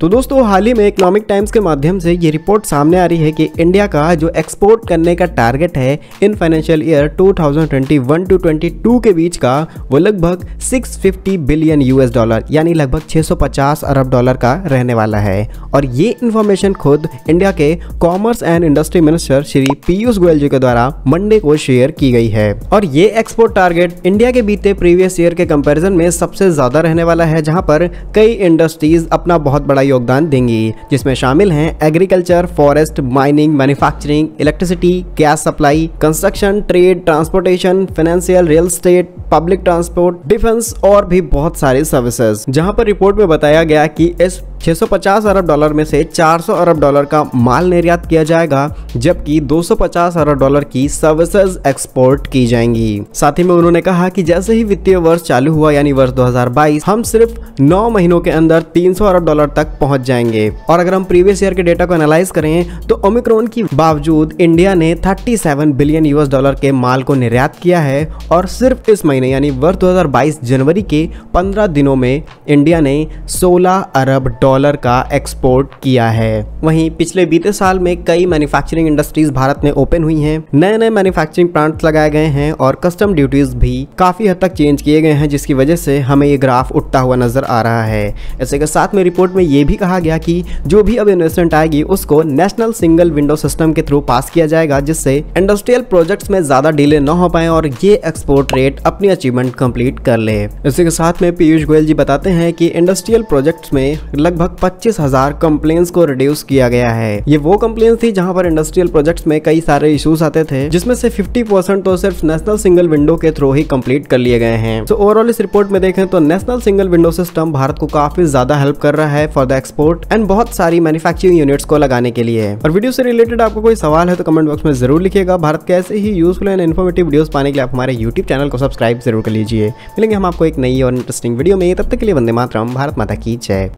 तो दोस्तों हाल ही में इकोनॉमिक टाइम्स के माध्यम से ये रिपोर्ट सामने आ रही है कि इंडिया का जो एक्सपोर्ट करने का टारगेट है इन फाइनेंशियल ईयर 2021 टू 22 के बीच का वो लगभग 650 बिलियन यूएस डॉलर यानी लगभग 650 अरब डॉलर का रहने वाला है और ये इन्फॉर्मेशन खुद इंडिया के commerce and industry minister Shri Piyush Goyal ji के द्वारा मंडे को शेयर की गई है और ये एक्सपोर्ट टारगेट इंडिया के बीते प्रीवियस ईयर के कम्पेरिजन में सबसे ज्यादा रहने वाला है जहाँ पर कई इंडस्ट्रीज अपना बहुत बड़ा योगदान देंगी जिसमें शामिल हैं agriculture forest mining manufacturing electricity gas supply construction trade transportation financial real state public transport defence और भी बहुत सारे सर्विसेज जहाँ पर रिपोर्ट में बताया गया की इस 650 अरब डॉलर में से 400 अरब डॉलर का माल निर्यात किया जाएगा जबकि 250 अरब डॉलर की सर्विसेज एक्सपोर्ट की जाएंगी साथ ही में उन्होंने कहा कि जैसे ही वित्तीय वर्ष चालू हुआ यानी वर्ष 2022 हम सिर्फ 9 महीनों के अंदर 300 अरब डॉलर तक पहुंच जाएंगे और अगर हम प्रीवियस ईयर के डेटा को एनालाइज करें तो ओमिक्रोन की बावजूद इंडिया ने थर्टी बिलियन यूएस डॉलर के माल को निर्यात किया है और सिर्फ इस महीने यानी वर्ष दो जनवरी के पंद्रह दिनों में इंडिया ने सोलह अरब डॉलर डॉलर का एक्सपोर्ट किया है वहीं पिछले बीते साल में कई मैन्युफैक्चरिंग इंडस्ट्रीज भारत में ओपन हुई हैं नए नए मैन्युफैक्चरिंग प्लांट्स लगाए गए हैं और कस्टम ड्यूटीज भी काफी हद तक चेंज किए गए हैं जिसकी वजह से हमें ये ग्राफ उठता हुआ नजर आ रहा है ऐसे के साथ में रिपोर्ट में ये भी कहा गया की जो भी अब इन्वेस्टमेंट आएगी उसको नेशनल सिंगल विंडो सिस्टम के थ्रू पास किया जाएगा जिससे इंडस्ट्रियल प्रोजेक्ट में ज्यादा डिले न हो पाए और ये एक्सपोर्ट रेट अपनी अचीवमेंट कम्प्लीट कर ले इसी के साथ में पीयूष गोयल जी बताते हैं कि इंडस्ट्रियल प्रोजेक्ट्स में लगभग लगभग पच्चीस हजार कंप्लेन्स को रिड्यूस किया गया है ये वो कंप्लेन थी जहाँ पर इंडस्ट्रियल प्रोजेक्ट में कई सारे इशूज आते थे जिसमें से फिफ्टी तो सिर्फ नेशनल सिंगल विंडो के थ्रू ही कम्प्लीट कर लिए गए हैं तो ओवरऑल इस रिपोर्ट में देखें तो national single window system Bharat को काफी ज्यादा हेल्प कर रहा है फॉर द एक्सपोर्ट एंड बहुत सारी मैन्युफैक्चरिंग यूनिट्स को लगाने के लिए और वीडियो से रिलेटेड आपको कोई सवाल है तो कमेंट बॉक्स में जरूर लिखिएगा भारत के ऐसे ही यूजफुल एंड इन्फॉर्मेटिव वीडियोस पाने के लिए आप हमारे यूट्यूब चैनल को सब्सक्राइब जरूर कर लीजिए मिलेंगे हम आपको एक नई और इंटरेस्टिंग वीडियो में तब तक के लिए वंदे मातरम भारत माता की जय